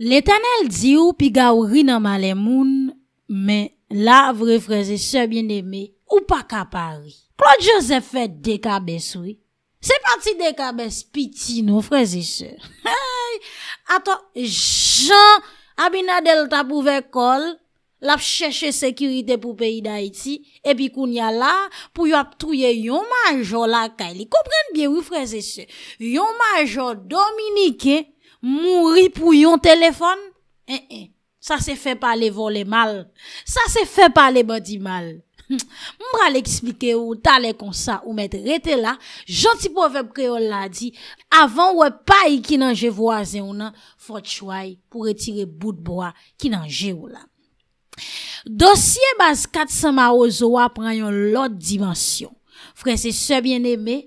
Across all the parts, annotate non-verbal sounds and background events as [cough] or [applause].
Le tanel di ou pi ga ou ri nan male moun, men la vre fraziseur bin deme, ou pa ka pari. Claude Joseph fèd dekabès wè. Se pati dekabès piti nou fraziseur. Hey! Ato, jan, Abinadel ta pouve kol, lap chèche sekirite pou peyi da iti, epi koun ya la, pou yo ap truye yon majo la kèli. Koupren bien wè fraziseur. Yon majo Dominike, Mouri pou yon telefon? E, e, sa se fe pale vole mal. Sa se fe pale body mal. [laughs] Mbra le eksplike ou, tale konsa ou met rete la, janti povep kre ou la di, avan ou e pay ki nan je voazen ou nan, fot chway pou retire bout boa ki nan je ou la. Dosye bas kat sa ma ozo wa pran yon lot dimensyon. Frese se bien eme,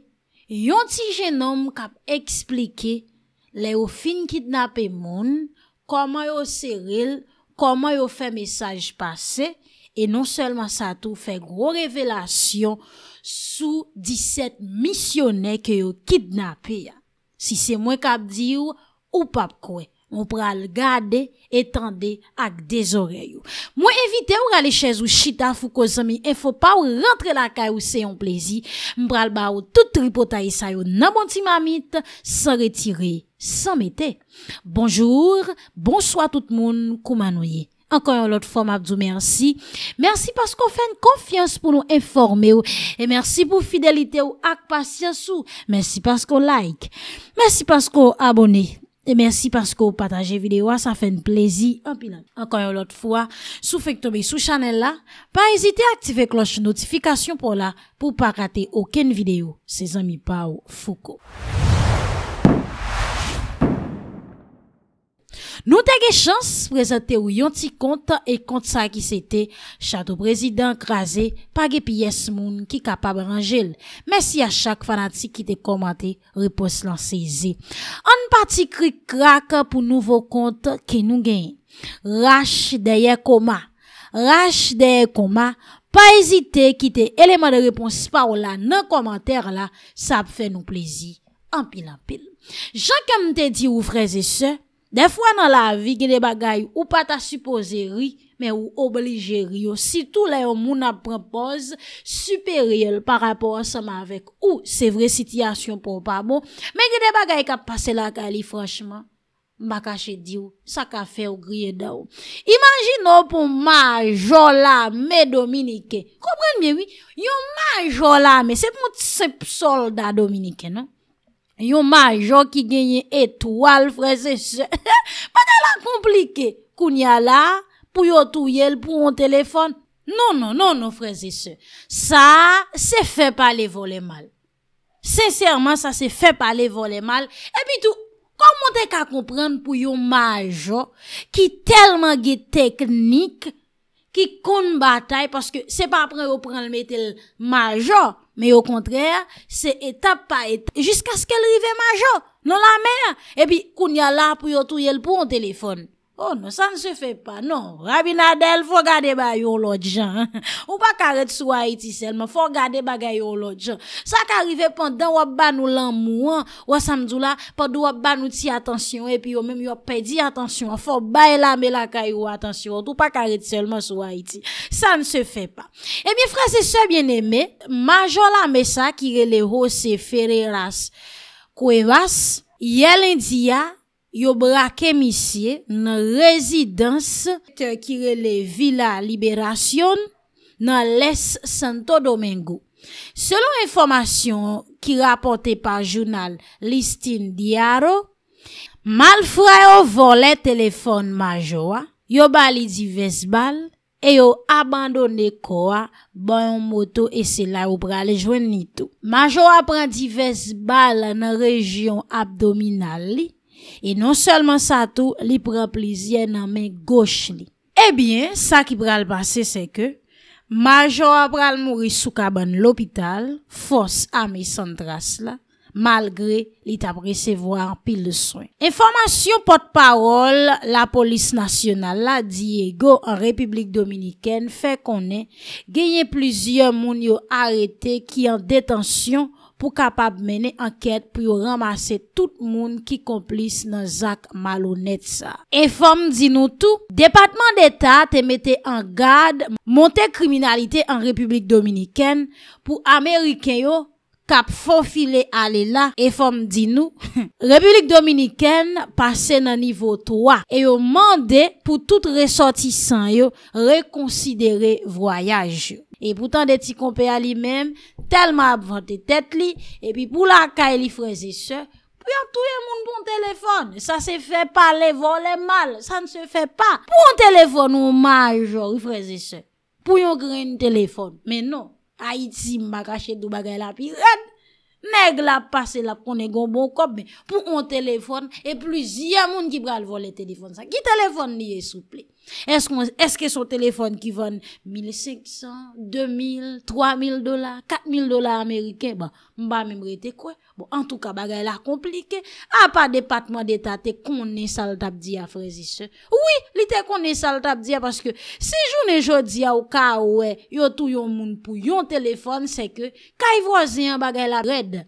yon ti jenom kap eksplike, Le yo fin kidnape moun, koman yo seril, koman yo fe mesaj pase, e non selman sa tou fe gro revelasyon sou 17 misyoner ke yo kidnape ya. Si se mwen kap di ou, ou pap kwe. Mwen pral gade etande ak dezoreyo. Mwen evite ou rale chèz ou chita fou kozomi. Enfou pa ou rentre la ka ou se yon plezi. Mwen pral ba ou tout tripotay e sa yo nan bonti mamit. San retire, san mete. Bonjour, bonsoit tout moun koumanoye. Enkoyon lot fòm ak djou mersi. Mersi paskou fèn konfians pou nou informe ou. E mersi pou fidelite ou ak pasyans ou. Mersi paskou like. Mersi paskou abone. E mersi paske ou pataje videwa, sa fe nplezi. An pinan, ankan yo lot fwa, sou fek tobe sou chanel la, pa ezite aktive kloche notifikasyon pou la pou pa rate oken videyo se zanmi pa ou foko. Nou te ge chans prezente ou yon ti konta e konta sa ki se te, chato prezident krasi, page piyes moun ki kapab rangil. Mesi a chak fanatik ki te komante, repos lan seize. An pati krik krak pou nouvo konta ki nou gen. Rash deye koma. Rash deye koma. Pa ezite ki te eleman de reponsi pa ou la nan komantere la, sa ap fe nou plezi. Ampil ampil. Jankan mte di ou freze se, De fwa nan la vi, gede bagay ou pata supose ri, men ou oblige ri yo. Si tou la yo moun apropoz, superiyel par rapport anseman avek. Ou se vre sityasyon pou pa bo. Men gede bagay ka pase la gali, fransman, bakache diyo, sa ka fe ou griye da yo. Imagine yo pou ma jola me Dominike. Komprene mi, yo ma jola me. Se moun sep sol da Dominike, nan? Yon majon ki genye etoual, freze se, [laughs] pa de la komplike, koun ya la pou yo touyel pou yon telefon. Non, non, non, non, freze se. Sa se fe pale vole mal. Sensèrman, sa se fe pale vole mal. E pi tou, komon de ka komprende pou yon majon ki telman ge teknik, ki kon batay, paske se pa apre ou pran metel majo, me yo kontre, se eta pa eta, jiska skel rive majo, nan la mer, e pi koun ya la pou yo touye l pou an telefon. Oh no, sa ne se fe pa. Non, Rabi Nadel, fwo gade bagay yo lot jan. Ou pa karet sou Haiti selman, fwo gade bagay yo lot jan. Sa ka rive pandan wap ban ou lan mou an. Wap samdou la, padou wap ban ou ti atensyon. Epi yo menm yo pedi atensyon. Fwo baye la me la kayo atensyon. Ou pa karet selman sou Haiti. Sa ne se fe pa. E eh mi frase se bien eme, Majo la me sa kire le ho se fere ras. Kwe vas, yel indiya, yo bra kemissye nan rezidans te kirele Villa Liberation nan Les Santo Domingo. Selon informasyon ki rapote pa jounal Listin Diaro, malfrayo vo le telefon majowa, yo bali di vesbal, e yo abandone kwa bayon moto e sela yo bra le jwen nito. Majowa pran di vesbal nan rejyon abdominal li, E non selman sa tou, li pran plizye nan men goch li. Ebyen, eh sa ki pran l basen se ke, majo a pran mouri soukaban l opital, fos ame san dras la, malgre li tapre se vwa pil le soin. Informasyon pot parol, la polis nasyonal la Diego en Republik Dominiken fè konen genye plizye moun yo arete ki an detansyon pou kapap mene anket pou yo ramase tout moun ki komplis nan Zak Malonetsa. E fom di nou tou, Depatman d'Etat te mette an gade, monte kriminalite an Republik Dominiken, pou Ameriken yo kap fonfile ale la. E fom di nou, [laughs] Republik Dominiken pase nan nivou 3, e yo mande pou tout resotisan yo rekonsidere voyaj yo. E pou tan de ti kompe a li men, tel ma ap vante tet li, e pi pou la ka e li freze se, pou yon tou yon moun pou yon telefon. Sa se fe pa le vo le mal, sa ne se fe pa. Pou yon telefon ou ma a jor freze se, pou yon kre yon telefon, men nou, a iti mba kache dou mba kre la pi ren, meg la pase la pon e gombo kop, men pou yon telefon, e pou yon moun ki pral vo le telefon sa, ki telefon niye soupley. Eske son telefon ki ven 1.500, 2.000, 3.000 dola, 4.000 dola Ameriken, mba mwen brete kwen, en tout ka bagay la komplike, a pa depatman deta te konen sal tap diya frezise. Oui, li te konen sal tap diya, paske si jounen jodi ya ou ka oue, yo tou yon moun pou yon telefon, se ke kaj vozyen bagay la brede.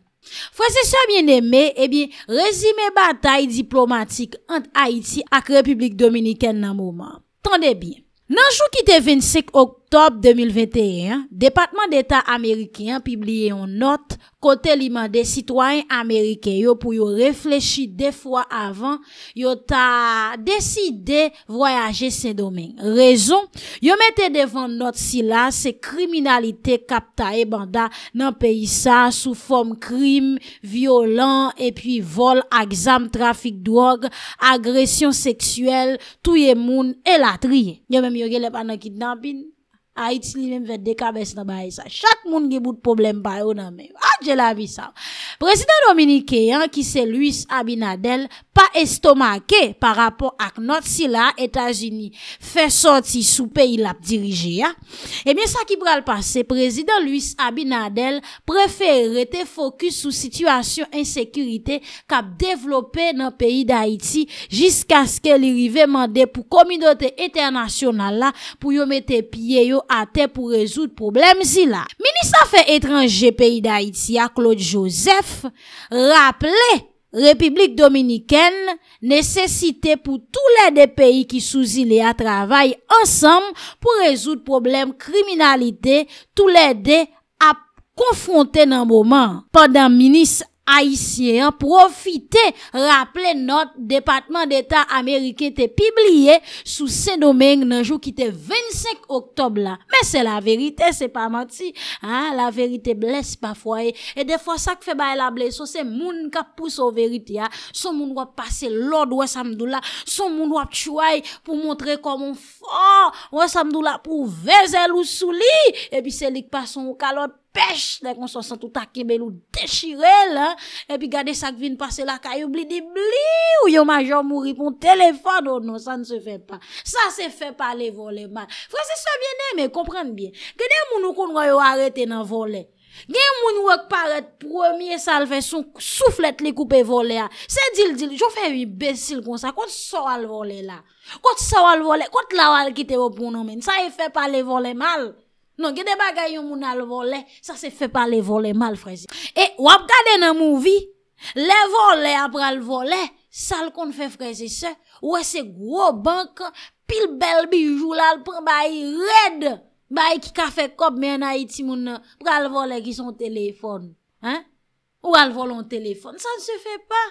Fwese sa biene me, ebi, eh rezime batay diplomatik ant Haiti ak Republik Dominiken nan mouman. Tande bi, nan jou ki devinsik ok. Top 2021, Departement d'Etat Amerikien pibliye yon not kote liman de sitwany Amerike yo pou yo reflechi de fwa avan yo ta deside voyaje se domen. Rezon, yo mette devan not sila se kriminalite kapta e banda nan peyisa sou form krim, violan e pi vol, agzam, trafik duog, agresyon seksuel, touye moun e latriye. Yo mem yo gele panan ki dambin. Haïti lui-même fait des cabesses dans bail ça. Chaque Moun ge bout problem bayo nan men. Adje la vi sa. Prezident Dominique, ki se Luis Abinadel, pa estomake par rapport ak not si la Etasini fe soti sou peyi la dirije ya. Emyen sa ki pral pase, prezident Luis Abinadel prefer rete fokus sou situasyon insekurite kap devlope nan peyi da Iti jiska skè li rive mande pou kominote eternasyonal la pou yo mete pieyo ate pou rezout problem zi la. Ministre, ki se Luis Abinadel, Sa fe etranje peyi da Itia, Claude Joseph, rappele Republik Dominikène nesesite pou tou le de peyi ki souzile a travay ansam pou rezout problem kriminalite tou le de a konfronte nan mouman. Padam, Minis, haïtien profiter rappeler notre département d'état américain était publié sous ce domaine un jour qui était 25 octobre là mais c'est la vérité c'est pas menti hein, la vérité blesse parfois et, des fois ça qui fait la blessure c'est moun qui pousse aux vérité hein. son moun doit passer l'ordre ouais samdoula son moun doit tuer pour montrer comment fort ouais samdoula pour verser ou souli et puis c'est lui qui passe son pêche, là qu'on s'en tout à mais nous déchiré, là, et puis gardez ça qui vient passer la caille, oublie de bli, ou yo major mouri pour téléphone, oh non, ça ne se fait pas. Ça se fait par les volets mal. Frère, c'est ça bien aimé, comprenez bien. Que des mounou qu'on va arrêter dans volet. Gen moun wèk paret premier salve son fait li coupe volé a. Se dil dil, jo fè yi besil kon sa, ça so al volé la. là so al volé, kont la là, kite au bon nou ça Sa yi fait pas le volé mal. Non, genè bagay yon moun al volè, sa se fè pa le volè mal freze. E wap gade nan mouvi, le volè apra al volè, sal kon fè freze se, wè se gwo bank, pil bel bijou lal pran bayi red, bayi ki kafe kop men a iti moun, pran al volè ki son telefon. Ou al volè an telefon, sa se fè pa.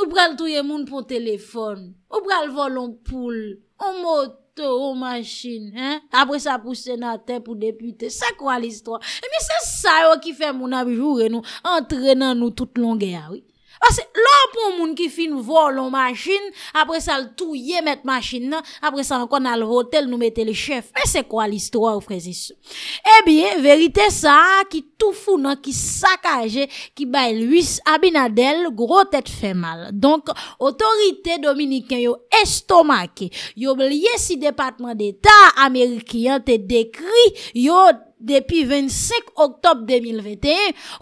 Ou pran touye moun pon telefon, ou pran al volè an poule, an mot, To ou oh, manchine, apre sa pousse nan ten pou depute, sa kwa l'histoire. E mi se sa yo ki fe moun abjou re nou, entren nan nou tout lon geya, wii. Asè, lò pou moun ki fin vò lò machin, apre sa l'tou ye met machin nan, apre sa ankon al votel nou mette lè chèf, mè se kwa l'histoire ou frezi sou? Ebyen, eh verite sa, ki toufou nan, ki sakaje, ki baye luis, abinadel, gro tèt fè mal. Donk, otorite dominikèn yo estomake, yo blye si departement d'Etat Amerikien te dekri, yo... Depuis 25 octobre 2021,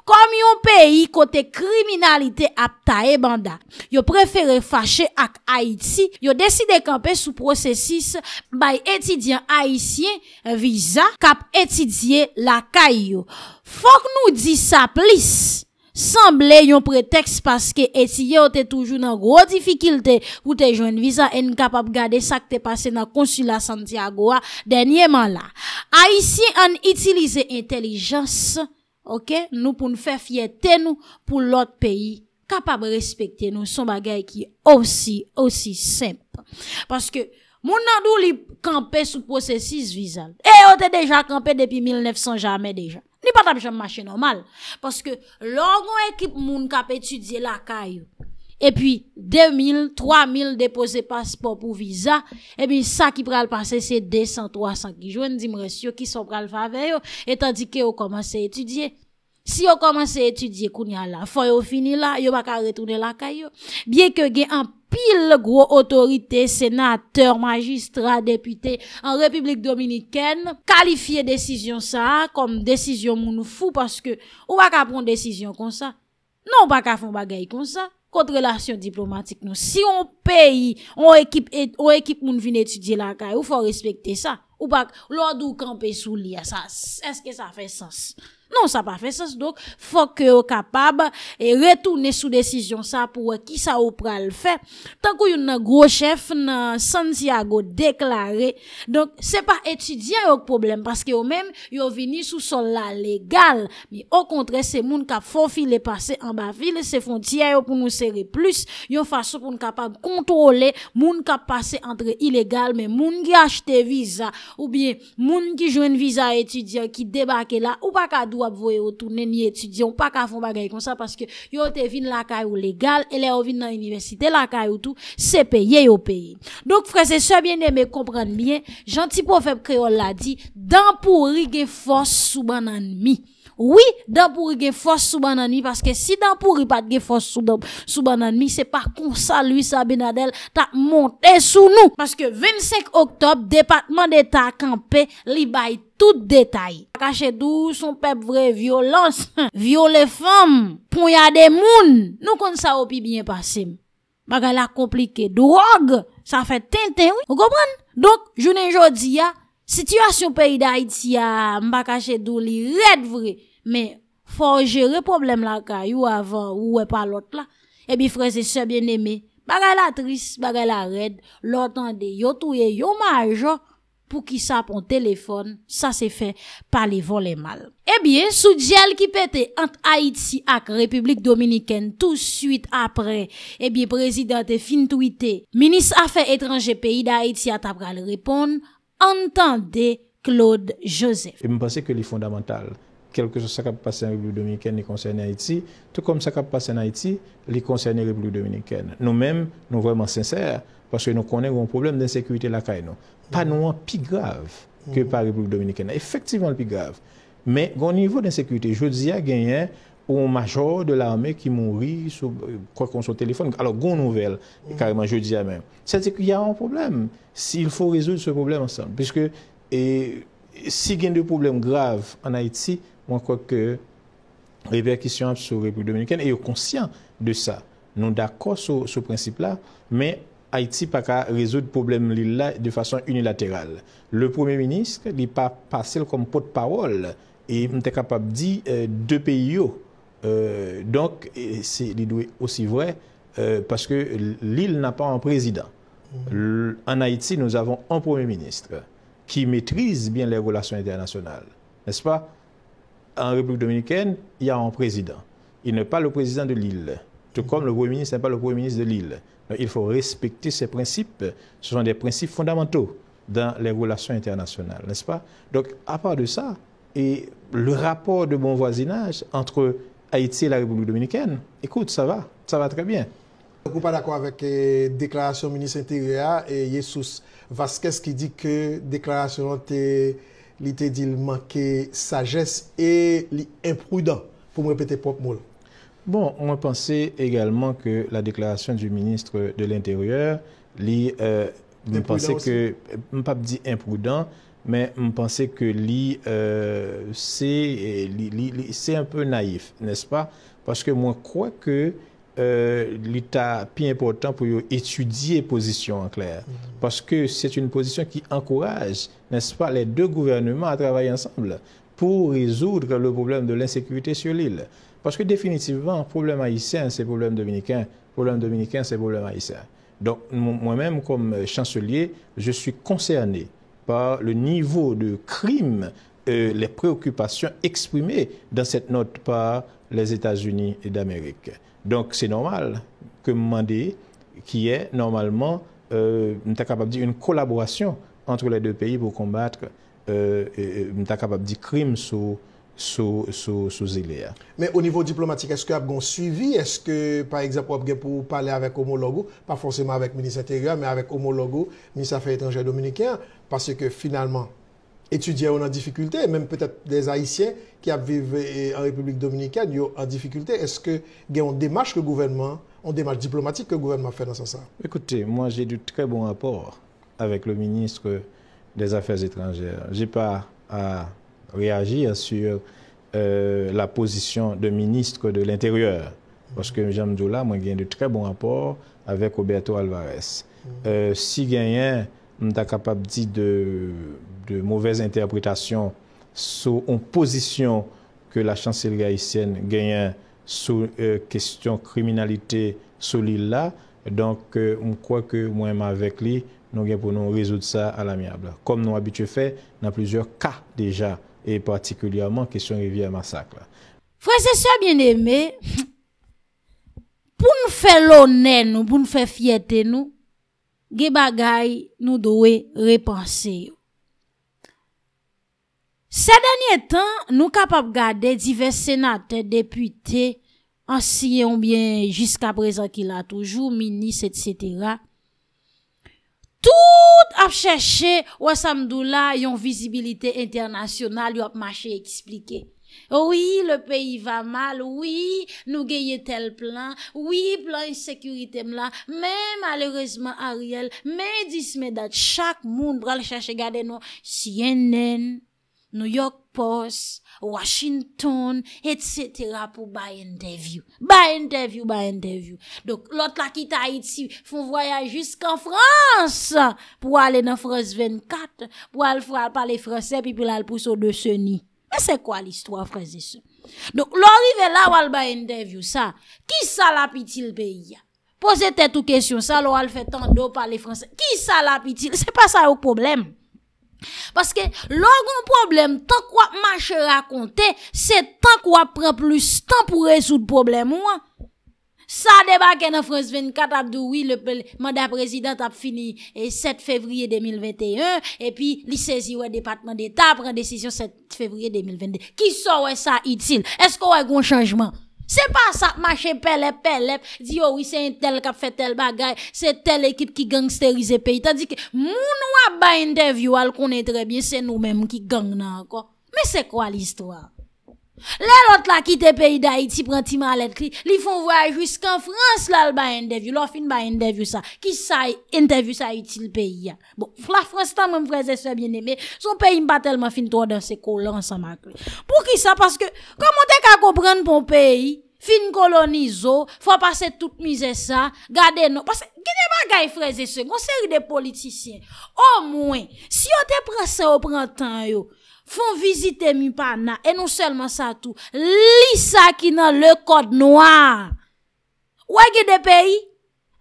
comme un pays pays criminalité criminalité à banda. Yo préféré fâcher Haïti. Haïti. yo décidé camper sous processus by étudiant haïtien visa cap étudier la caillou. Faut que nous dit ça plis semblait un prétexte parce que Etiye ou toujours dans gros difficulté pour te joindre visa et capable garder ça que t'est passé dans consulat Santiago hein, dernièrement là. Haïtien en utiliser intelligence, OK, nous pour nous faire fierté nous pour l'autre pays capable de respecter nous son qui aussi aussi simple parce que mon avons camper li processus sou processus Visa. Et on t'es déjà campé depuis 1900 jamais déjà. Ni pat ap jom mache nomal. Paske longon ekip moun kap etudye lakay yo. E pi 2000, 3000 depose paspop ou visa. E pi sa ki pral pase se 200, 300 ki joun. Di m resyo ki so pral fave yo. Etan di ke yo komanse etudye yo. Si yo komanse etudye kounya la, foy yo fini la, yo baka retounen lakay yo. Biye ke gen an pil gro otorite, senater, magistra, depute, an Republik Dominikene, kalifiye desisyon sa, kom desisyon moun fou, paske ou baka proun desisyon kon sa. Non baka foun bagay kon sa, kontrelasyon diplomatik nou. Si yon peyi, yon ekip moun vin etudye lakay, ou foun respekte sa. Ou baka, lwadou kanpe sou li ya sa, eske sa fe sens? Non, sa pa fe sas. Dok, fok yo kapab e retoune sou desisyon sa pou ki sa ou pral fe. Tankou yon nan gros chef nan Santiago deklaré. Dok, se pa etudiyen yo k problem paske yo men yo vini sou sol la legal. Mi, o kontre, se moun kap fon fil e pase an ba fil se fon tiyay yo pou nou seri plus. Yo fason pou n kapab kontrole moun kap pase antre ilegal men moun ki achte viza ou biye moun ki jwen viza etudiyen ki debake la ou pa kadwa wap voye ou tourner ni étudiant pas qu'à font bagay comme ça parce que yo te vin la caille ou légal et les ou vin dans université la caille ou tout c'est payé au pays donc frère c'est ça bien-aimés comprendre bien gentil prophète créole l'a dit dans pourri gen force sous banane ennemi Oui, Dampouri ge fos sou banan mi. Paske si Dampouri pat ge fos sou banan mi, se pa kon sa lui sa binadel ta monte sou nou. Paske 25 Oktob, Depatman d'Etat akampe li bay tout detay. Akache dou, son pep vre violans. [laughs] Viole fam, pou yade moun. Nou kon sa wopi binye pasim. Bagala komplike, drog, sa fe ten ten. Ou gobran? Donk, jounen jodi ya. Sityasyon peyi da Haiti a mbakache dou li red vre, me forjere problem la ka yu avan ou e pa lot la, ebi freze sebyen eme, bagay la tris, bagay la red, lotan de yotouye yomajo pou ki sapon telefon, sa se fe pale vole mal. Ebiye, sou djel ki pete ant Haiti ak Republik Dominikene, tout suite apre, ebiye prezidente fin twite, minis afe etranje peyi da Haiti atap gal repon, entende Claude Joseph. Mwen pase ke li fondamental, kelke sa kape pase an Republik Dominikene li konseyne Haiti, tout kom sa kape pase an Haiti, li konseyne Republik Dominikene. Nou men, nou vwèman sensèr, paske nou konen goun probleme d'insekwite la non? kay nou. Pa nou an pi grav ke pa Republik Dominikene. Efektivman li pi grav. Men goun nivou d'insekwite, jodi a genyen, un major de l'armée qui mourit sur quoi qu'on son téléphone. Alors, bonne nouvelle, mm. carrément, carrément dis à même. C'est-à-dire qu'il y a un problème. S'il faut résoudre ce problème ensemble. Puisque et, si y a des problèmes graves en Haïti, moi, crois que répercussions sur la République dominicaine et conscient de ça. Nous d'accord sur ce principe-là, mais Haïti n'a pas résoudre le problème de façon unilatérale. Le Premier ministre n'est pas passé comme porte-parole et il était capable de dire euh, deux pays. Yo. Euh, donc, c'est aussi vrai euh, parce que l'île n'a pas un président. Mm-hmm. en Haïti, nous avons un Premier ministre qui maîtrise bien les relations internationales, n'est-ce pas En République dominicaine, il y a un président. Il n'est pas le président de l'île, tout mm-hmm. comme le Premier ministre n'est pas le Premier ministre de l'île. Il faut respecter ces principes. Ce sont des principes fondamentaux dans les relations internationales, n'est-ce pas Donc, à part de ça, et le rapport de bon voisinage entre Haiti et la République Dominicaine. Écoute, ça va, ça va très bien. Je ne suis pas d'accord avec la euh, déclaration du ministre de l'Intérieur et Jesus Vazquez qui dit que la déclaration a manqué la sagesse et l'imprudent, pour me répéter proprement. Bon, on pensait également que la déclaration du ministre de l'Intérieur, on euh, pensait que, on ne peut pas dire imprudent, mais je pense que euh, c'est un peu naïf, n'est-ce pas? Parce que moi, je crois que l'État plus important pour étudier position en clair. Mhm. Parce que c'est une position qui encourage, n'est-ce pas, les deux gouvernements à travailler ensemble pour résoudre le problème de l'insécurité sur l'île. Parce que définitivement, problème haïtien, c'est problème dominicain. Problème dominicain, c'est problème haïtien. Donc, moi-même, comme chancelier, je suis concerné par le niveau de crime, euh, les préoccupations exprimées dans cette note par les États-Unis et d'Amérique. Donc c'est normal que mandé qui est normalement euh, capable de dire une collaboration entre les deux pays pour combattre euh, capable de dire crime sous sous, sous, sous hein. Mais au niveau diplomatique, est-ce qu'il y a suivi Est-ce que, par exemple, pour parler avec homologue, pas forcément avec le ministre intérieur, mais avec homologue, ministre des Affaires étrangères dominicain, parce que finalement, étudiants ont en difficulté, même peut-être des Haïtiens qui vivent eh, en République dominicaine ils ont en difficulté. Est-ce qu'il y a une démarche que le gouvernement, on démarche diplomatique que le gouvernement fait dans ce sens Écoutez, moi j'ai du très bon rapport avec le ministre des Affaires étrangères. Je n'ai pas à réagir sur euh, la position de ministre de l'Intérieur. Parce que Jean Doula, moi, j'ai de très bons rapports avec Roberto Alvarez. Mm. Euh, si quelqu'un capable de de, mauvaises interprétations sur une position que la chancellerie haïtienne gagne sur euh, question criminalité sur l'île-là. Donc, on croit que moi-même avec lui, nous nous résoudre ça à l'amiable. Comme nous habituellement fait dans plusieurs cas déjà Et particulièrement question Rivière Massacre. Frères et sœurs bien-aimés, pou nou fè l'honnein nou, pou nou fè fieté nou, ge bagay nou doè repenser. Sa danye tan nou kapap gade divers sénatè, deputè, ansiyon bien jiska prezant ki la toujou, minis, etc., Tout ap chèche wè sa mdou la yon vizibilite internasyonal yon ap mache eksplike. Ouwi, le peyi va mal, ouwi, nou geye tel plan, ouwi, plan yon sekurite mla, men malèrezman Ariel, men disme dat chak moun bral chèche gade nou CNN, New York. Pospos, Washington, etc. pou bayen devyou. Bayen devyou, bayen devyou. Donk, lot la ki ta iti, foun voyay jusqu'an Frans. Pou wale nan Frans 24, pou wale fwa pale Fransè, pi pou wale pousse ou de sèni. Mè sè kwa l'histoire Frans de sè? Donk, lorive la wale bayen devyou sa, ki sa la pitil pe yè? Pose te tou kesyon sa, lorale fè tan do pale Fransè. Ki sa la pitil? Sè pa sa ou probleme? Paske logon problem, tan kwa manche rakonte, se tan kwa pren plus, tan pou rezout problem ou an. Sa deba ken an fransven katap douwi, le mada prezident ap fini 7 fevriye 2021, epi li sezi ou e departement d'Etat pren desisyon 7 fevriye 2022. Ki so wè sa itil? Esko wè gon chanjman? Se pa sa mache pelep pelep, di yo oh, wis se entel kap fe tel bagay, se tel ekip ki gangsterize pey, ta di ki moun wap ba interview al konen trebyen, se nou menm ki gang nan anko. Me se kwa l'histoire? Le lot la ki te peyi da iti prantima alet kli Li fon vwa yi jusquan Frans lal bayen devyo Lò fin bayen devyo sa Ki sa yi entevyo sa iti l peyi ya Bon la Frans tan mwen freze se bien eme Sou peyi mpa telman fin tol dan se kolon sa makwe Pou ki sa? Paske komon te ka koprenn pou peyi Fin kolonizo Fwa pase tout mize sa Gade nou Paske gine bagay freze se Gonseri de politisyen O mwen Si yo te prese o prantan yo Fon vizite mi pa na. E nou selman sa tou. Li sa ki nan le kod noa. Ou e ge de peyi?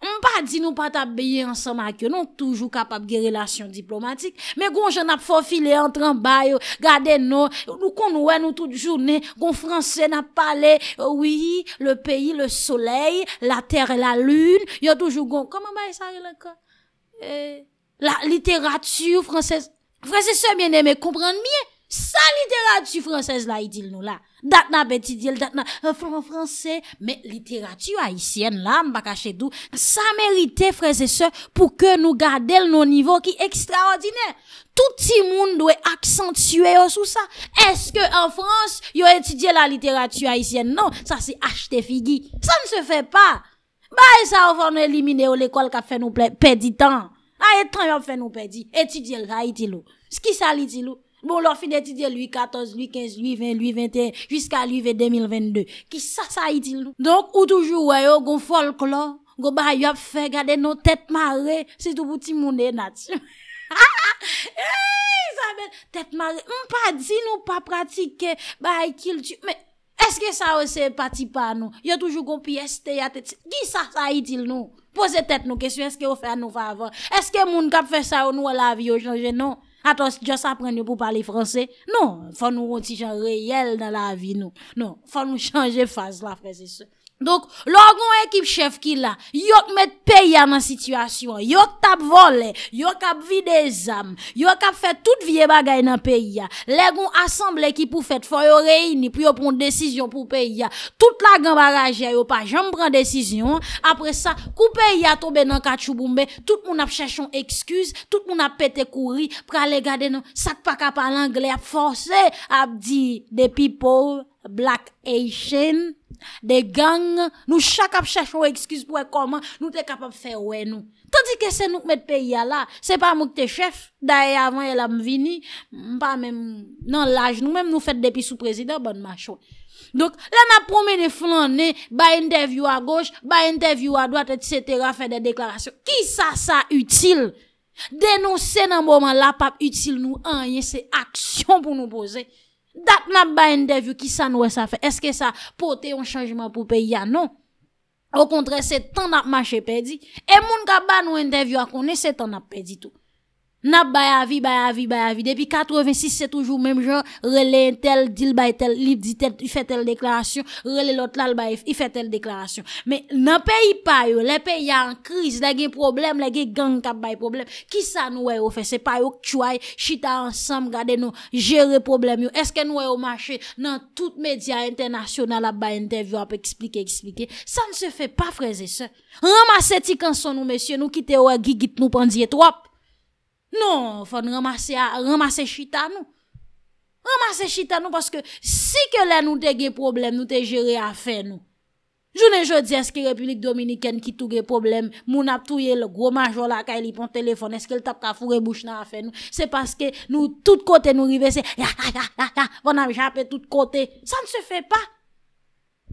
M pa di nou pata beye ansan mak yo. Non toujou kapap ge relasyon diplomatik. Me goun jen ap fofile entran bayo. Gade nou. Nou kon nou e nou tout jounen. Goun franse nap pale. Ou i, le peyi, le soley, la ter e la lun. Yo toujou goun. Koman baye sa re eh, la kod? La literatur franse. Franse se mene me kompran miye. Sa littérature française là, il dit nous là. Dat na petit diel, dat na euh, français. Mais littérature haïtienne là, m'a caché d'où. Ça mérite, frères et sœurs, pour que nous gardions nos niveaux qui extraordinaires. Tout le monde doit accentuer sur ça. Est-ce que en France, ont étudié la littérature haïtienne? Non, ça c'est acheter figui. Ça ne se fait pas. Bah, ça, on va nous éliminer au l'école qui a fait nous perdre du temps. Ah, et on fait nous perdre. Étudier là, il le Ce qui ça, il dit Bon, lor fin de ti de luy 14, luy 15, luy 20, luy 21, jiska luy 20, 2022. Ki sa sa itil nou? Donk, ou toujou wè yo, oh, goun folk lò, goun ba yop fè gade nou tèt mare, se tou bouti moun de nat. Ha [laughs] eh, ha! Ye, sa men, tèt mare. Mpa di nou, mpa pratike, ba yikil ti. Men, eske sa wè oh, se pati pa nou? Yo toujou goun pi este ya tèt. Ki sa sa itil nou? Poze tèt nou, kesu eske wè fè nou fè avan. Eske moun kap fè sa wè nou wè la vi yo jange nou? Atos, just apren yo pou pali franse. Non, fwa nou roti jan reyel dan la vi nou. Non, fwa nou chanje faz la fwe se se. Donk, lor goun ekip chef ki la, yonk met peya nan situasyon, yonk tap vole, yonk ap vide zam, yonk ap fet tout vie bagay nan peya, lè goun asemble ekip pou fet foyo reyni, pou yo proun decizyon pou peya. Tout la goun baraje yo pa, jom proun decizyon, apre sa, kou peya tobe nan kachouboumbe, tout moun ap chachon ekskuse, tout moun ap pete kouri, pralè gade nan sakpaka palangle, ap forse ap di, the people, black asian, des gangs nous chaque ap une excuse pour comment nous nous t'es de faire ouais nous Tandis que c'est nous mettre pays à là c'est pas moi qui te chef, d'ailleurs avant elle el pas vini, même non l'âge nous, même nous faisons depuis sous sous bonne bonne Donc, là, on a promené flané, bah, interview à gauche, bah, interview à droite, etc., faire des déclarations. Qui ça, ça, utile? Dénoncer dans le moment là, pas utile, nous, rien, c'est action pour nous poser. Dat nap ba en devyo ki sa nou e sa fe, eske sa pote yon chanjman pou pe ya, non? Ou kontre, se tan nap mache pedi, e moun kap ba nou en devyo akone, se tan nap pedi tout. Nap bay avi, bay avi, bay avi. Depi 86, se toujou mèm jò, rele yon tel, dil bay tel, lip di tel, yon fe tel deklarasyon, rele lòt lal bay, yon fe tel deklarasyon. Mè, nan pe yon pa yon, le pe yon kriz, lege problem, lege gang kap bay problem, ki sa nou wè yon fè? Se pa yon ktou ay, chita ansam gade nou, jere problem yon. Eske nou wè yon mache nan tout media internasyon nan la bay interview ap, eksplike, eksplike. Sa nse fè pa freze se. Ran mas eti kan son nou mesye, nou kite wè gigit nou pandye Non, fon remase chita nou. Remase chita nou paske si ke la nou te ge problem, nou te jere afe nou. Jounen jò di, eske Republik Dominikèn ki tou ge problem, moun ap touye le gwo manjò la ka elipon telefon, eske el tap ka fure bouch nan afe nou. Se paske nou tout kote nou rive se, ya ya ya ya, fon ap japer tout kote. Sa nse fe pa.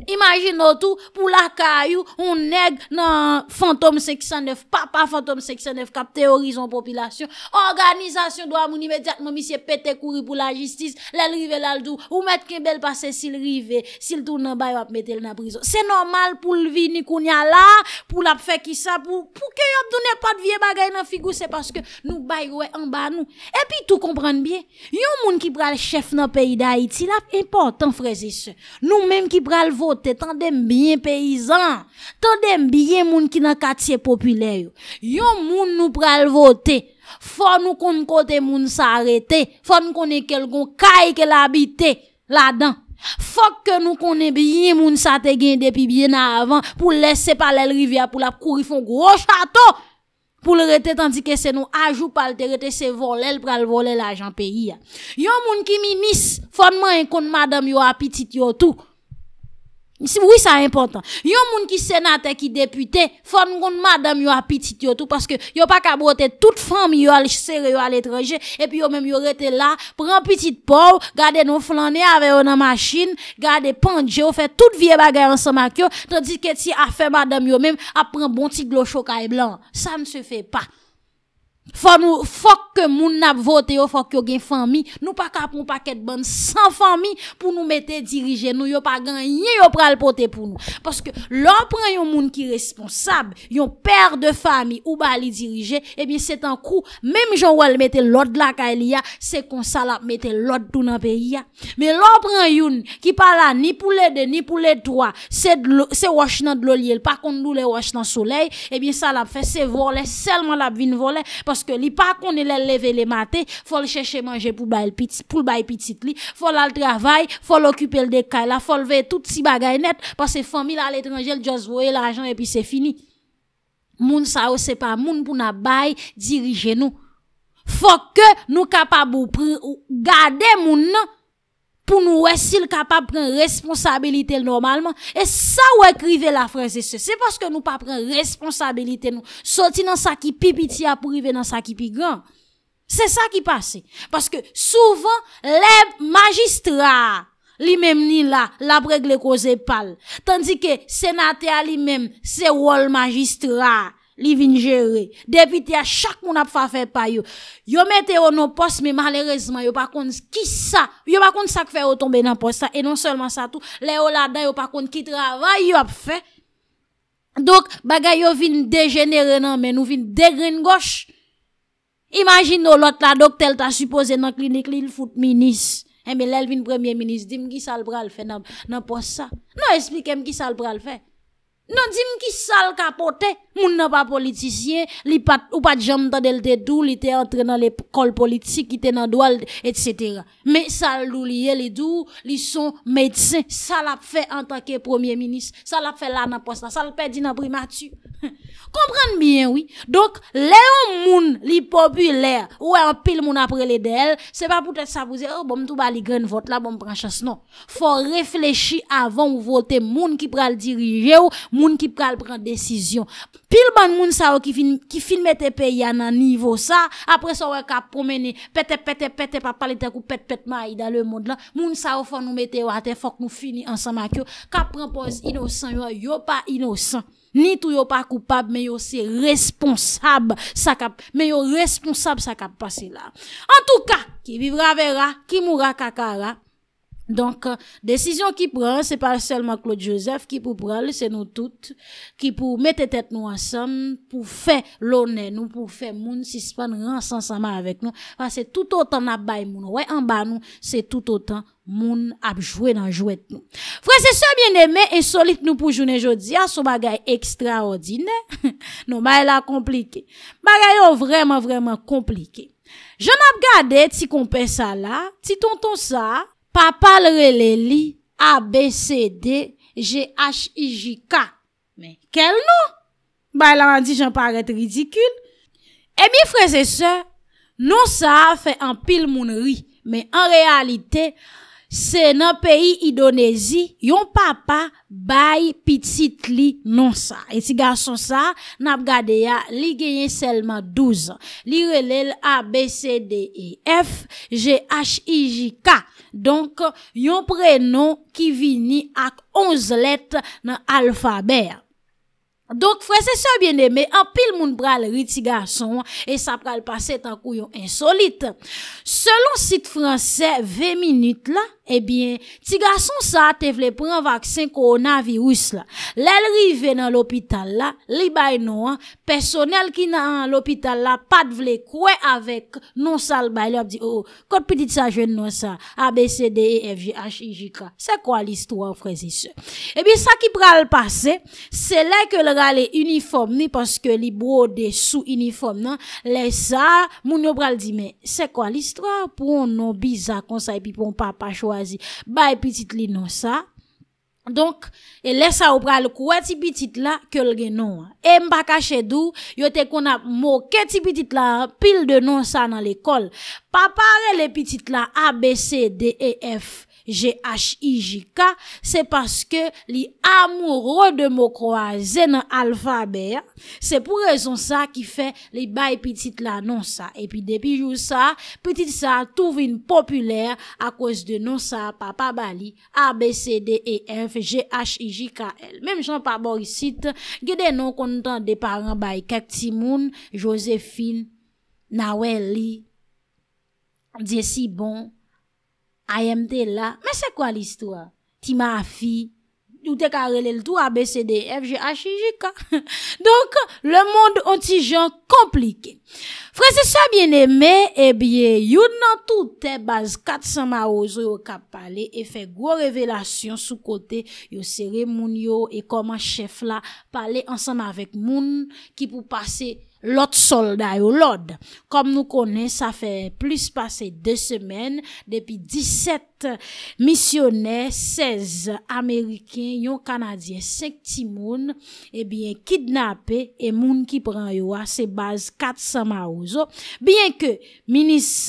Imagine nou tou, pou la kayou On neg nan fantom 609, pa pa fantom 609 Kapte orizon popilasyon Organizasyon do a moun imediat Moun misye pete kouri pou la jistis Lèl rive lal dou, ou met ke bel pase Sil rive, sil tou nan bay wap metel na prizon Se normal pou lvi ni koun ya la Pou lap fe ki sa Pou ke yop do ne pat vie bagay nan figou Se paske nou bay wè an ba nou E pi tou kompran biye Yon moun ki pral chef nan peyi da Haiti Lap e portan frezise Nou menm ki pral vo Tandem bien paysan Tandem bien bien moun ki nan quartier populaire Yon moun nous pral voter Faut nous qu'on kote moun s'arrêter Faut nous nou quelqu'un qui kay ke habite dedans Faut que ke nou ait bien moun sa te gen avant Pour laisser parler le rivière Pour la courir fon gros château Pour le rete tandis que nous nou ajou par le rete se volel pral voler l'argent pays Yon moun qui ministre Faut m'en qu'on madame yo appétit yo tout oui, ça y important. Yon moun qui sénateur, qui député, faut madame yon petit petite tout parce que yon pas qu'à toute famille yon al serre à l'étranger et puis yon même yon rete là, prend petite pauvre, gardez nos flaner avec yon machine, gardez pendje, yon fait toute vieille bagarre ensemble avec yon, tandis que si a fait madame yon même, a un bon petit glocho blanc. Ça ne se fait pas. Fok ke moun nap vote yo Fok yo gen fami Nou pa kap moun paket ban San fami Pou nou mette dirije Nou yo pa ganye Yo pral pote pou nou Paske lopren yon moun ki responsab Yon per de fami Ou bali dirije Ebyen eh setan kou Mem joun wale mette lod la ka el ya Se kon salap mette lod tou nan pe ya Me lopren yon Ki pala ni pou lede ni pou lede dwa Se wach nan dloli el Pakon nou le wach nan soley Ebyen eh salap fese vole Selman lap vin vole Paske moun nap vote ke li pa kon e lè leve lè mate, fol chèche manjè pou l'bay pitit li, fol al travay, fol okupè l dekay la, fol vè tout si bagay net, pa se fòmi la l'étrangèl, jòs vòy l'ajan, epi se fini. Moun sa ou se pa, moun pou nabay dirije nou. Fòk ke nou kapabou prou, gade moun nan, pour nous être s'il capable de prendre responsabilité normalement. Et ça, ou écrivez la phrase, c'est parce que nous pas prendre responsabilité nous. Sortir dans ça qui pipiti pour arriver dans ça qui plus grand. C'est ça qui passe. Parce que souvent, les magistrats, lui-même ni là, la règle cause pâle. Tandis que sénateur lui-même, c'est rôle magistrat li vin gérer Depuis à chaque moun a fa fait pa yo mettez mette au non poste mais malheureusement yo pa konn ki ça yo pa konn ça faire tomber dans poste et non seulement ça tout les yo là contre, yo pa konn ki yo a fait donc bagay yo vin dégénérer mais nous vin Imagine gauche imagine l'autre la docteur ta supposé dans clinique il fout ministre eh, mais l'elvin premier ministre, dis-moi qui ça le le fait, non, non, ça. Non, expliquez-moi qui ça le le fait. Non, dis-moi qui sale capote. Moun n'a pas politicien, li pas, ou pas dans les dou, li était entré dans l'école politique, il était dans doigt, etc. Mais sale dou li li dou, li sont médecins. Ça l'a fait en tant que premier ministre. Ça l'a fait là dans poste, ça l'a perdu dans primature. [laughs] Comprendre bien, oui. Donc, les moun, li populaire, ou en pile moun après les d'elle, c'est pas pour être ça vous dire, oh, bon, tout bas li grandes vote là, bon, prend chance, non. Faut réfléchir avant ou voter moun qui pral diriger ou, moun ki pral pran décision Pile ban moun sa ou ki fin, ki fin mette pays à nan niveau sa, après sa ou ka promene, pete, pete, pete, pa parler te kou pete, pete ma dans le monde là. moun sa ou fon nou mette ou atè fok nou fini ak yo ka pran pos innocent yo, yo pa innocent. Ni tu yo pas coupable mais yo se responsable ça cap mais yo responsable ça kap passer là. En tout cas ki vivra vera, ki mourra kakara, Donk, desisyon ki pran, se pa selman Claude Joseph ki pou pran lise nou tout, ki pou mette tet nou ansem, pou fe lonen nou, pou fe moun sispan ran san sama avek nou. Fa se tout otan ap bay moun, wè anba nou, se tout otan moun ap jwè nan jwèt nou. Fransese so bien eme, e solit nou pou jwè nan jwè diya, so bagay ekstraordinè. Non, ba e la komplike. Bagay yo vreman vreman komplike. Jwè nan ap gade, ti kompe sa la, ti ton ton sa. Papa l rele li, A, B, C, D, G, H, I, J, K. Men, kel nou? Bay lan di jan paret ridikul. E eh mi freze se, nou sa fe an pil moun ri. Men, an realite, se nan peyi idonezi, yon papa bay pitit li nou sa. Et si ganson sa, nap gade ya, li genye selman 12. Li rele l, A, B, C, D, I, e, F, G, H, I, J, K. Donk yon prenon ki vini ak 11 let nan alfaber. Donk fwese se byen deme, apil moun pral ri tiga son, e sa pral pase tan kouyon insolite. Selon site franse V-Minute la, ebyen eh tiga son sa te vle pran vaksen koronavirus la. Lè l'rive nan l'opital la, li bay non personel ki nan l'opital la pat vle kwe avek non sal bay, lè ap di, oh, kote piti sa jen nou sa, ABCDE FGHIJK, se kwa l'istou an fwese se. Ebyen eh sa ki pral pase, se lè ke lè Prale uniform ni paske li bro de sou uniform nan. Le sa, moun yo prale di me, se kwa listra? Poun nou biza konsay pi pou mpa pa chwazi. Baye pitit li nan sa. Donk, le sa yo prale kwa ti pitit la, ke lge nan wa. E mpa kache dou, yo te konap mwo ke ti pitit la pil de nan sa nan l'ekol. Pa pare le pitit la, A, B, C, D, E, F. G-H-I-J-K Se paske li amouro de mou kwa Zen an alfaber Se pou rezon sa ki fe Li bayi pitit la non sa E pi depi jou sa Pitit sa touvin populer A kos de non sa Papa bali A-B-C-D-E-F-G-H-I-J-K-L Mem jan pa bori sit Gede nou kontan de paran bayi Kaktimoun, Josefin, Naweli Dye si bon Ayemte la, me se kwa l'istwa? Ti ma afi, ou te karele l'tou a bese de FGHIJK. [laughs] Donk, le moun de ontijan komplike. Franses sa biene me, ebye, eh yon nan toute baz kat sa ma ozo yo ka pale, e fe gwo revelasyon sou kote yo sere moun yo, e koman chef la pale ansanm avek moun ki pou pase kwa. Lot solda yo, lot. Kom nou konen, sa fe plus pase de semen, depi 17 misyoner, 16 Ameriken, yon Kanadyen, 5 timoun, ebyen kidnap e moun ki pran yo a sebaz 400 maouzo. Byen ke, minis...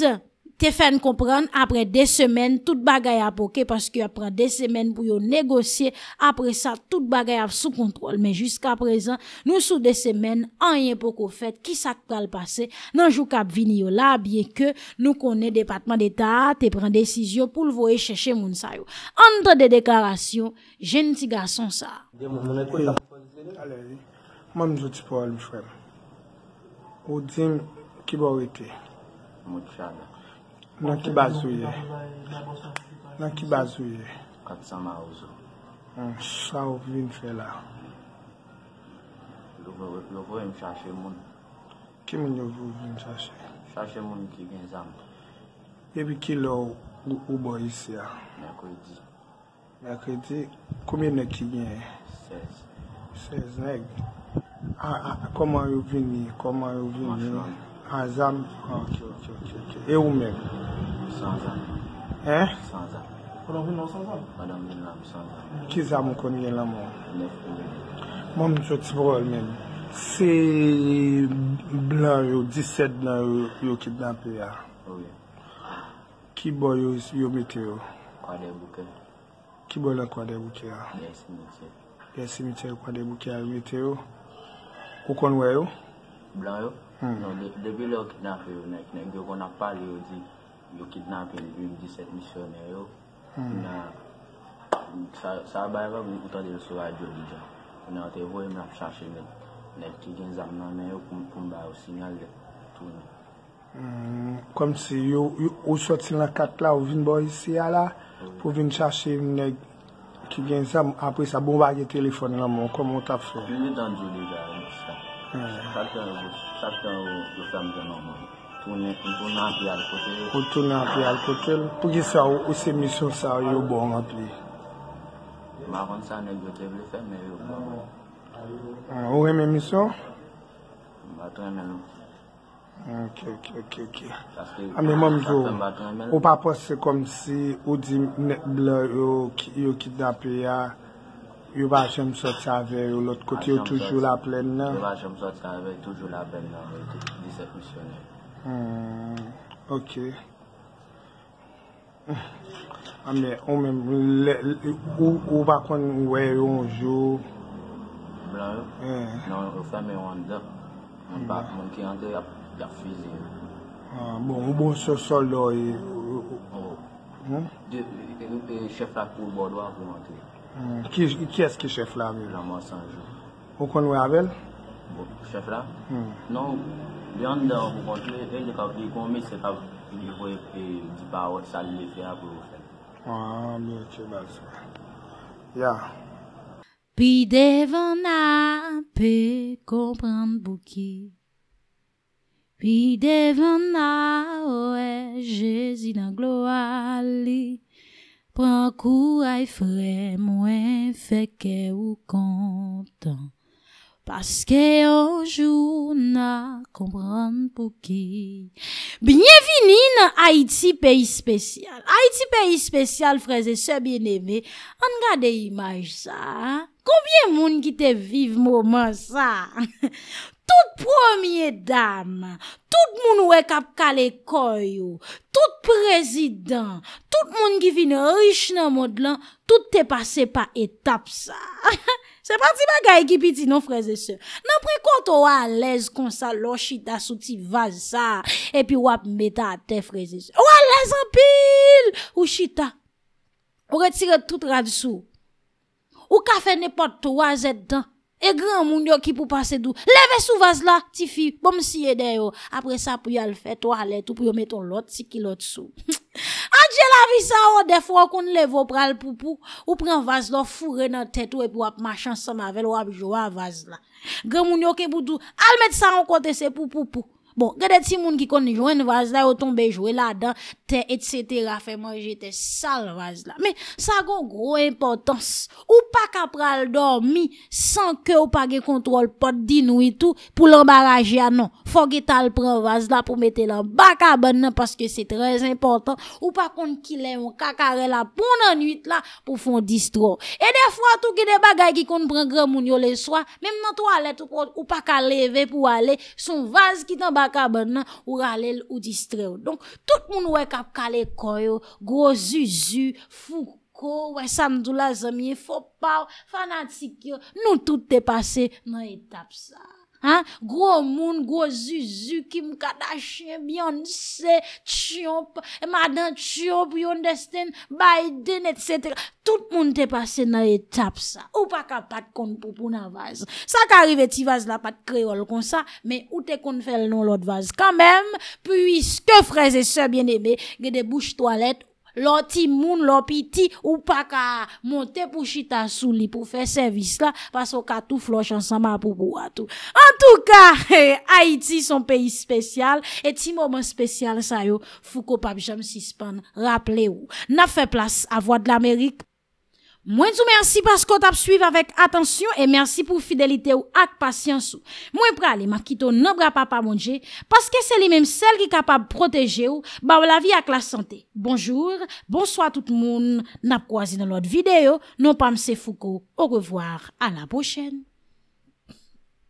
Te fèn kompren apre de semen, tout bagay ap ok, paske apre de semen pou yo negosye, apre sa tout bagay ap sou kontrol. Men jusqu'a prezen, nou sou de semen, anye poko fèt, ki sa kwa l'pase, nanjou kap vini yo la, bie ke nou konen Depatman d'Etat, te pren desisyon pou l'voye chèche moun sayo. Antre de deklarasyon, jenitiga son sa. Mwen jouti pou al mifwèm, ou djen kibawete, moun chagè. Na kiba zuye. Katsama ouzo. Sa ouvin fela. Lovou m chache moun. Kimi njovou m chache? Chache moun kigen zamp. Ebi kilou oubo isya. Nekwiti. Nekwiti. Koume nekigen? Sez. Sez neg. A koma rouvin ye. A koma rouvin ye. A zan? Ok, ok, ok. E ou men? 100 zan. Eh? 100 zan. Konon vi nan 100 zan? 100 zan. Ki zan moun koni gen la moun? 9 ou men. Moun moun chot si pou ou men. Se blan yo, 17 nan yo kidanpe ya. Ou ye. Ki bo yo, yo mete yo? Kwa de buke. Ki bo yo kwa de buke ya? Yesi mete. Yesi mete yo kwa de buke ya yo mete yo? O kon wè yo? Blan yo. Debe yo kidnap yo, yo kon ap pale yo di yo kidnap yon disenisyon yo. Hmm. Sabay eva, mwen yo uta de sou adyo di jan. Mwen yo te vo yon ap chache yon kigen zam nan yo kou mba yo sinyal de. Hmm. Koum si, yo uswot silan katla, yo vin bo yisi yala hmm. pou vin chache yon kigen zam ap wisa mba yon telefon nan mwen, koum wot ap sou? Koum wot anjou di jan. Chakten yo, chakten yo, yo sa mte norman. Tounen, tounen api al kote yo. Tounen api al kote, pou gisa ou se misyon sa yo bon api? Maron sa negote vle fe, me yo bon api. Ou eme misyon? Batren menon. Ok, ok, ok, ok. Ame moun jou, ou pa poste kom si, ou di net blan yo, yo kit api ya. Yo ba jem so tsa ver yo lot koti yo toujou la plen nan? Yo ba jem so tsa ver yo toujou la plen nan. Yo te disek misyonen. Hmm, ok. [laughs] Ame, ou men, ou bak wè yo anjou? Blan yo? E. Nan ou fè men wande ap. Mwen ki yande ya fizi yo. Ah, bon, ou bon se sol doye? Ou. Oh. Hmm? E, e, e chef la kou boudwa pou manke. Hmm. Ki eske chefl la mi? Jan monsan joun. Ou kon wè avèl? Bon, chefl la? Hmm. Non, yon dan, ou konti lè, e, lè kakli kon mè sepap, lè wè e, di ba wè sali lè fè a pou wè fè. Wa, mè, che bè sè. Ya. Pi devan apè, koupran bou ki. Pi devan a, oè, jèzi nan glo alè. Pankou ay fwe mwen feke ou kontan, paske yo joun na kompran pou ki. Bienveni nan Haiti, peyi spesyal. Haiti, peyi spesyal, freze, se bieneme. Angade imaj sa, ha? Koubyen moun ki te vive mouman sa? [laughs] Tout premier dame, tout moun wè kap kale koyou, tout prezidant, tout moun givine riche nan mod lan, tout te pase pa etap sa. [laughs] Se parti ba gaye gipiti non, nan freze se. Nan prekwanto wè alèz konsa lò chita sou ti vaz sa, epi wè ap mbeta ate freze se. Wè alèz anpil, ou chita, ou retire tout rad sou, ou kafe nepote to waz et dan. E gran moun yo ki pou pase dou, leve sou vaz la, ti fi, bom si yede yo. Apre sa pou yal fè, to alè, tou pou yon met ton lot, si ki lot sou. Anjela [laughs] vi sa ou defo akoun leve ou pral pou pou, ou pren vaz la, fure nan tèt ou ep wap machan sa mavel ou ap jowa vaz la. Gran moun yo ki pou dou, al met sa ou kote se pou pou pou. Bon, gade tsi moun ki kon jwenn vaz la, yo ton be jwenn la dan, te et setera, fe mwen jete sal vaz la. Me, sa kon gro impotans, ou pa ka pral dormi, san ke ou pa ge kontrol pot din ou itou, pou l'embaraj ya nan. Fon ge tal pran vaz la, pou mette la baka ban nan, paske se trez impotans, ou pa kont ki le mou kakare la, pou nan nwit la, pou fon distro. E defwa tou ki de bagay ki kont pran kre moun yo le swa, mem nan to alet, ou pa ka leve pou ale, son vaz ki tan bak, kabe nan ou ralel ou distre ou. Donk, tout moun wè kap kale koyo, gwo zuzu, fouko, wè samdou la zemye, fopaw, fanatik yo, nou tout te pase, nou etap sa. Gro moun, gro zu, zu, kim, kada, chen, byon, se, chyop, e madan, chyop, yon, desten, bayden, etc. Tout moun te pase nan etap sa. Ou pa ka pat kon pou pou nan vaz. Sa ka arrive ti vaz la pat kreol kon sa, me ou te kon fel non lot vaz. Kan menm, pwis ke fraze se bien ebe, ge de bouche toalet, Lo ti moun, lo pi ti, ou pa ka monte pou chita sou li pou fe servis la, pa so ka tou floch ansama pou bo atou. En tou ka, [laughs] eh, Haiti son peyi spesyal, et ti moun moun spesyal sa yo, fou ko pa bicham sispan, rap le ou. Na fe plas avwa d'l'Amerik. Mwen sou mersi pasko tap suiv avèk atansyon e mersi pou fidelite ou ak pasyansou. Mwen prale, makito nop gra pa pa mounje paske se li menm sel ki kapab proteje ou ba ou la vi ak la sante. Bonjour, bonsoi tout moun, nap kwa zi nan lot videyo, non pa mse fuko, ou revoar, an la pochèn.